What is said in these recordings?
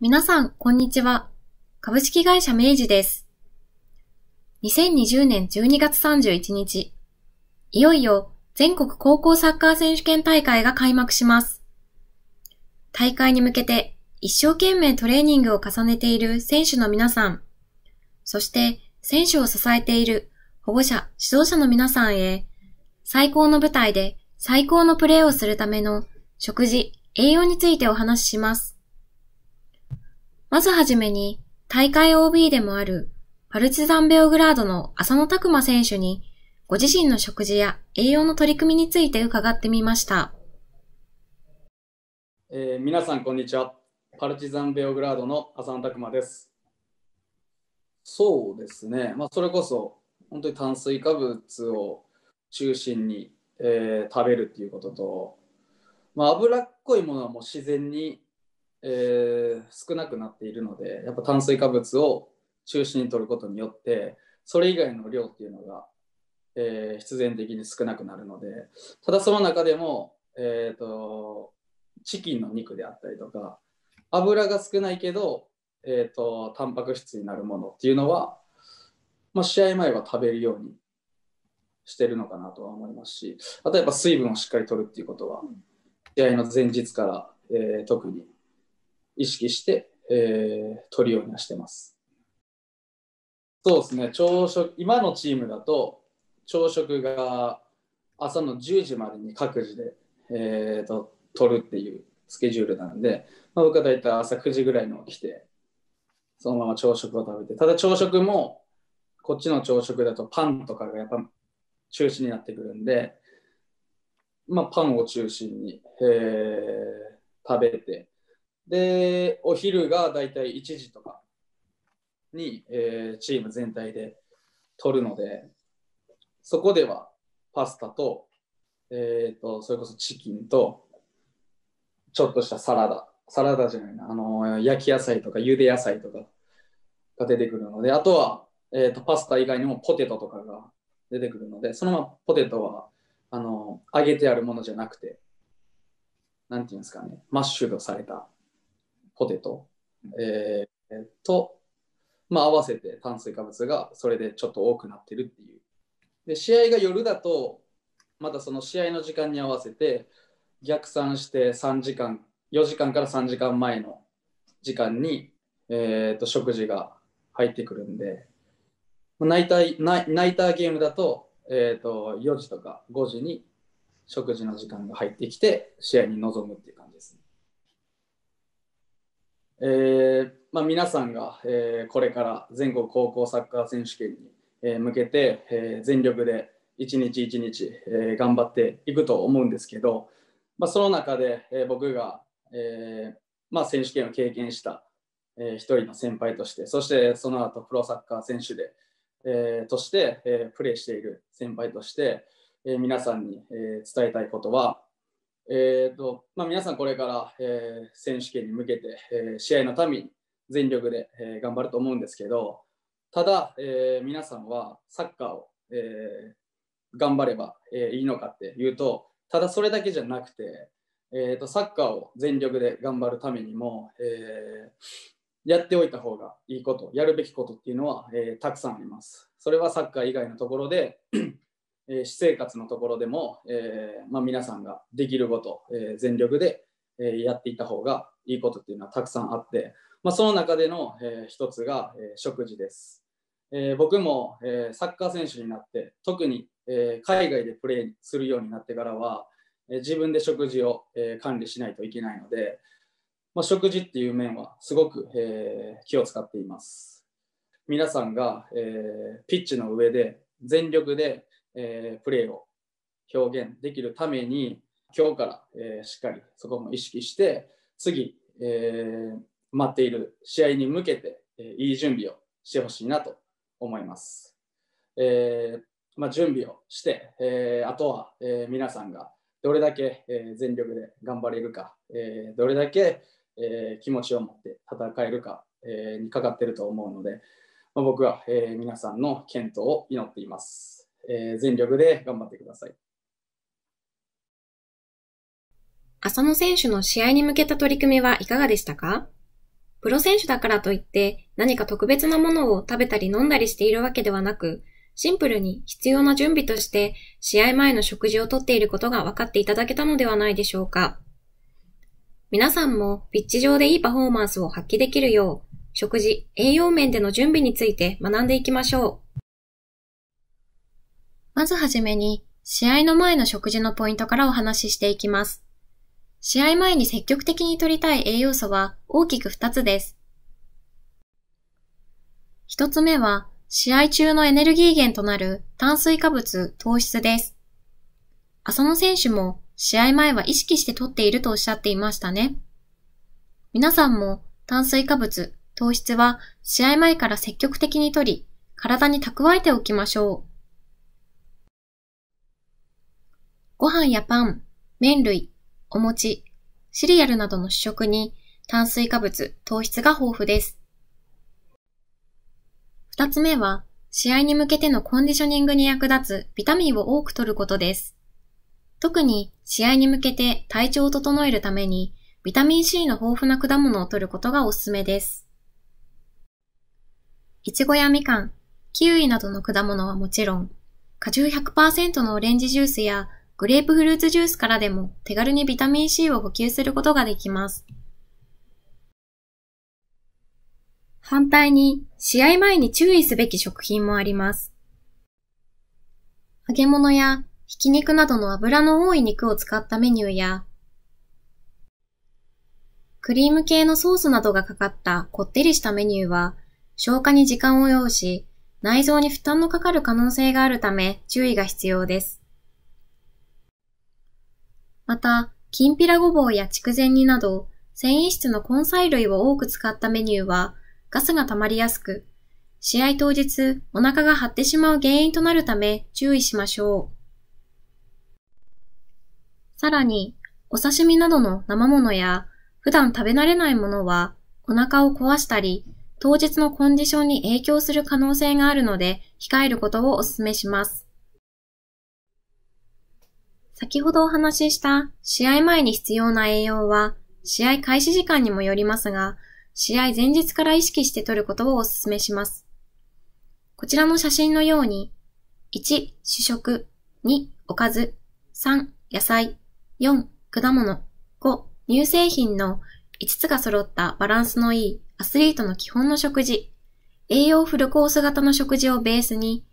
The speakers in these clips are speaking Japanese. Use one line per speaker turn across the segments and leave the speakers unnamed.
皆さん、こんにちは。株式会社明治です。2020年12月31日、いよいよ全国高校サッカー選手権大会が開幕します。大会に向けて一生懸命トレーニングを重ねている選手の皆さん、そして選手を支えている保護者、指導者の皆さんへ、最高の舞台で最高のプレーをするための食事、栄養についてお話しします。まずはじめに、大会 OB でもある、パルチザンベオグラードの浅野拓磨選手に、ご自身の食事や栄養の取り組みについて伺ってみました。
えー、皆さん、こんにちは。パルチザンベオグラードの浅野拓磨です。そうですね、まあ、それこそ、本当に炭水化物を中心に、えー、食べるっていうことと、まあ、脂っこいものはもう自然にえー、少なくなっているのでやっぱ炭水化物を中心に取ることによってそれ以外の量っていうのが、えー、必然的に少なくなるのでただその中でも、えーと、チキンの肉であったりとか油が少ないけど、えーと、とタンパク質になるものっていうのは、まあ、試合前は食べるようにしてるのかなとは思いますしあとやっぱ水分をしっかりとるっていうことは試合の前日から、えー、特に意識して、えー、取るようにはしてます。そうですね朝食今のチームだと朝食が朝の10時までに各自で、えーと、取るっていうスケジュールなんで、まあ、僕は大体朝9時ぐらいに起きてそのまま朝食を食べてただ朝食もこっちの朝食だとパンとかがやっぱ中心になってくるんで、まあ、パンを中心に、えー、食べてで、お昼がだいたい1時とかに、えー、チーム全体で取るので、そこではパスタと、えっ、ー、と、それこそチキンと、ちょっとしたサラダ、サラダじゃないな、あの、焼き野菜とか茹で野菜とかが出てくるので、あとは、えっ、ー、と、パスタ以外にもポテトとかが出てくるので、そのままポテトは、あの、揚げてあるものじゃなくて、なんていうんですかね、マッシュドされたポテト、えー、と、まあ、合わせて炭水化物がそれでちょっと多くなってるっていう。で試合が夜だとまたその試合の時間に合わせて逆算して3時間4時間から3時間前の時間に、えー、と食事が入ってくるんでナイターナイナイターゲームだと,、えー、と4時とか5時に食事の時間が入ってきて試合に臨むっていう感じですね。えーまあ、皆さんが、えー、これから全国高校サッカー選手権に、向けて、えー、全力で一日一日、えー、頑張っていくと思うんですけど、まあ、その中で、えー、僕が、えーまあ、選手権を経験した、えー、一人の先輩としてそしてその後プロサッカー選手で、えー、として、えー、プレーしている先輩として、えー、皆さんに、えー、伝えたいことはえーとまあ、皆さんこれから、えー、選手権に向けて、えー、試合のために全力で、えー、頑張ると思うんですけどただ、え皆さんはサッカーを、え頑張れば、えいいのかっていうとただそれだけじゃなくて、えーと、サッカーを全力で頑張るためにも、えやっておいた方がいいことやるべきことっていうのは、えたくさんあります。それはサッカー以外のところでえー、私生活のところでも、えーまあ、皆さんができること、えー、全力で、えー、やっていった方がいいことっていうのはたくさんあって、まあ、その中での、えー、一つが、えー、食事です、えー、僕も、えー、サッカー選手になって特に、えー、海外でプレーするようになってからは、えー、自分で食事を、えー、管理しないといけないので、まあ、食事っていう面はすごく、えー、気を使っています皆さんが、えー、ピッチの上で全力でえー、プレーを表現できるために今日から、えー、しっかりそこも意識して次、えー、待っている試合に向けて、えいい準備をしてほしいなと思います。えまあ、準備をして、えあとは、え皆さんがどれだけ、え全力で頑張れるか、えどれだけ、え気持ちを持って戦えるか、えにかかってると思うので、まあ、僕は、え皆さんの健闘を祈っています。えー、全力で頑張ってください。
浅野選手の試合に向けた取り組みはいかがでしたかプロ選手だからといって何か特別なものを食べたり飲んだりしているわけではなく、シンプルに必要な準備として試合前の食事をとっていることが分かっていただけたのではないでしょうか。皆さんもピッチ上でいいパフォーマンスを発揮できるよう、食事、栄養面での準備について学んでいきましょう。まずはじめに、試合の前の食事のポイントからお話ししていきます。試合前に積極的に摂りたい栄養素は大きく2つです。1つ目は、試合中のエネルギー源となる炭水化物、糖質です。浅野選手も試合前は意識して摂っているとおっしゃっていましたね。皆さんも炭水化物、糖質は試合前から積極的に摂り、体に蓄えておきましょう。ご飯やパン、麺類、お餅、シリアルなどの主食に炭水化物、糖質が豊富です。二つ目は、試合に向けてのコンディショニングに役立つビタミンを多く取ることです。特に試合に向けて体調を整えるためにビタミン C の豊富な果物を取ることがおすすめです。いちごやみかん、キウイなどの果物はもちろん、果汁100%のオレンジジュースやグレープフルーツジュースからでも手軽にビタミン C を補給することができます。反対に、試合前に注意すべき食品もあります。揚げ物やひき肉などの油の多い肉を使ったメニューや、クリーム系のソースなどがかかったこってりしたメニューは、消化に時間を要し、内臓に負担のかかる可能性があるため注意が必要です。また、きんぴらごぼうや筑前煮など、繊維質の根菜類を多く使ったメニューは、ガスが溜まりやすく、試合当日、お腹が張ってしまう原因となるため注意しましょう。さらに、お刺身などの生物や、普段食べ慣れないものは、お腹を壊したり、当日のコンディションに影響する可能性があるので、控えることをお勧めします。先ほどお話しした試合前に必要な栄養は試合開始時間にもよりますが、試合前日から意識して取ることをお勧めします。こちらの写真のように、1、主食、2、おかず、3、野菜、4、果物、5、乳製品の5つが揃ったバランスのいいアスリートの基本の食事、栄養フルコース型の食事をベースに、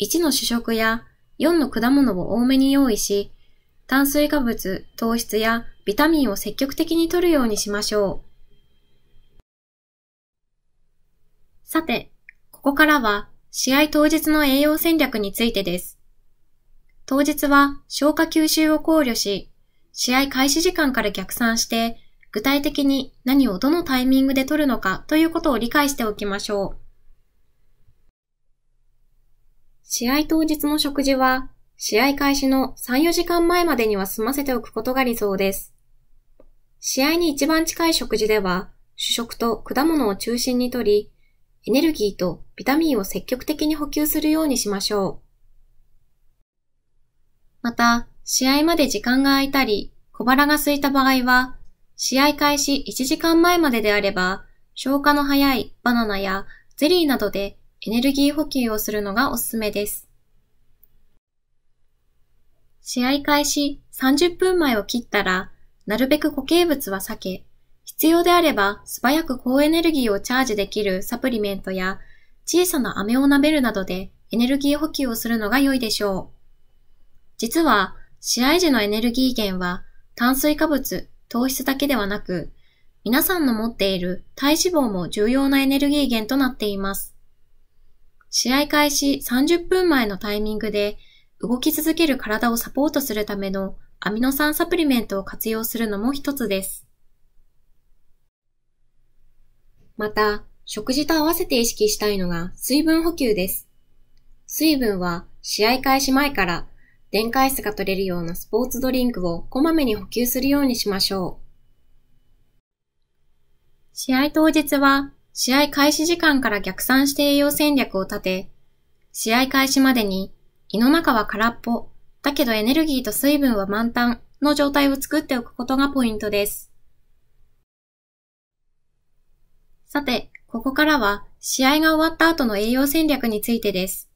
1の主食や4の果物を多めに用意し、炭水化物、糖質やビタミンを積極的に摂るようにしましょう。さて、ここからは試合当日の栄養戦略についてです。当日は消化吸収を考慮し、試合開始時間から逆算して、具体的に何をどのタイミングで取るのかということを理解しておきましょう。試合当日の食事は試合開始の3、4時間前までには済ませておくことが理想です。試合に一番近い食事では、主食と果物を中心にとり、エネルギーとビタミンを積極的に補給するようにしましょう。また、試合まで時間が空いたり、小腹が空いた場合は、試合開始1時間前までであれば、消化の早いバナナやゼリーなどでエネルギー補給をするのがおすすめです。試合開始30分前を切ったら、なるべく固形物は避け、必要であれば素早く高エネルギーをチャージできるサプリメントや、小さな飴を舐めるなどでエネルギー補給をするのが良いでしょう。実は、試合時のエネルギー源は、炭水化物、糖質だけではなく、皆さんの持っている体脂肪も重要なエネルギー源となっています。試合開始30分前のタイミングで動き続ける体をサポートするためのアミノ酸サプリメントを活用するのも一つです。また、食事と合わせて意識したいのが水分補給です。水分は試合開始前から電解質が取れるようなスポーツドリンクをこまめに補給するようにしましょう。試合当日は試合開始時間から逆算して栄養戦略を立て、試合開始までに胃の中は空っぽ、だけどエネルギーと水分は満タンの状態を作っておくことがポイントです。さて、ここからは試合が終わった後の栄養戦略についてです。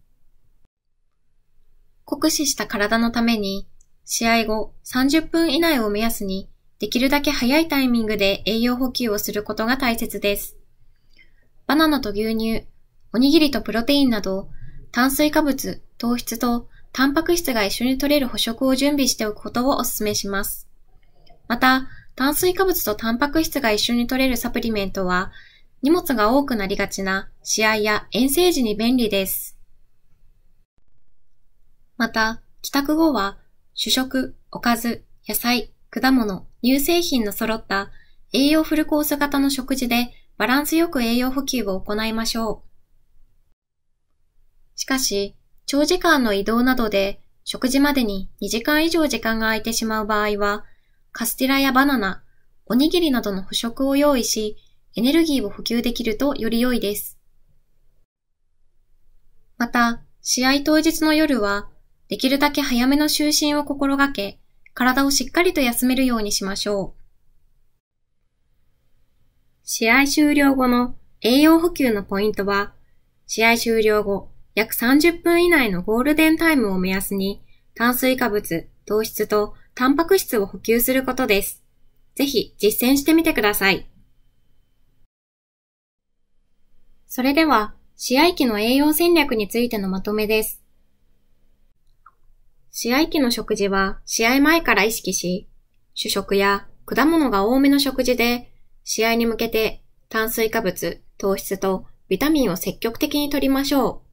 酷使した体のために、試合後30分以内を目安に、できるだけ早いタイミングで栄養補給をすることが大切です。バナナと牛乳、おにぎりとプロテインなど、炭水化物、糖質とタンパク質が一緒に摂れる補食を準備しておくことをお勧めします。また、炭水化物とタンパク質が一緒に摂れるサプリメントは、荷物が多くなりがちな試合や遠征時に便利です。また、帰宅後は主食、おかず、野菜、果物、乳製品の揃った栄養フルコース型の食事でバランスよく栄養補給を行いましょう。しかし、長時間の移動などで食事までに2時間以上時間が空いてしまう場合は、カステラやバナナ、おにぎりなどの補食を用意し、エネルギーを補給できるとより良いです。また、試合当日の夜は、できるだけ早めの就寝を心がけ、体をしっかりと休めるようにしましょう。試合終了後の栄養補給のポイントは、試合終了後、約30分以内のゴールデンタイムを目安に、炭水化物、糖質とタンパク質を補給することです。ぜひ実践してみてください。それでは、試合期の栄養戦略についてのまとめです。試合期の食事は試合前から意識し、主食や果物が多めの食事で、試合に向けて炭水化物、糖質とビタミンを積極的に摂りましょう。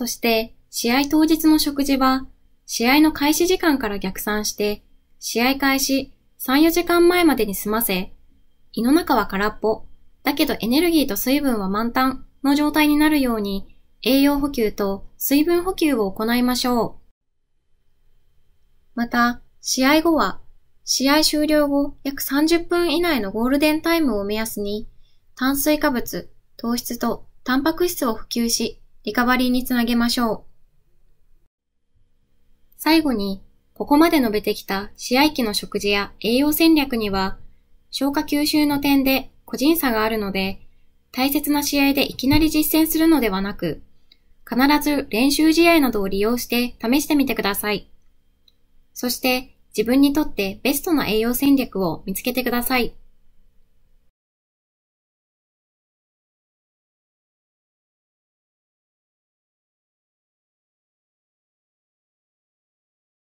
そして、試合当日の食事は、試合の開始時間から逆算して、試合開始3、4時間前までに済ませ、胃の中は空っぽ、だけどエネルギーと水分は満タンの状態になるように、栄養補給と水分補給を行いましょう。また、試合後は、試合終了後約30分以内のゴールデンタイムを目安に、炭水化物、糖質とタンパク質を補給し、リカバリーにつなげましょう。最後に、ここまで述べてきた試合期の食事や栄養戦略には、消化吸収の点で個人差があるので、大切な試合でいきなり実践するのではなく、必ず練習試合などを利用して試してみてください。そして自分にとってベストな栄養戦略を見つけてください。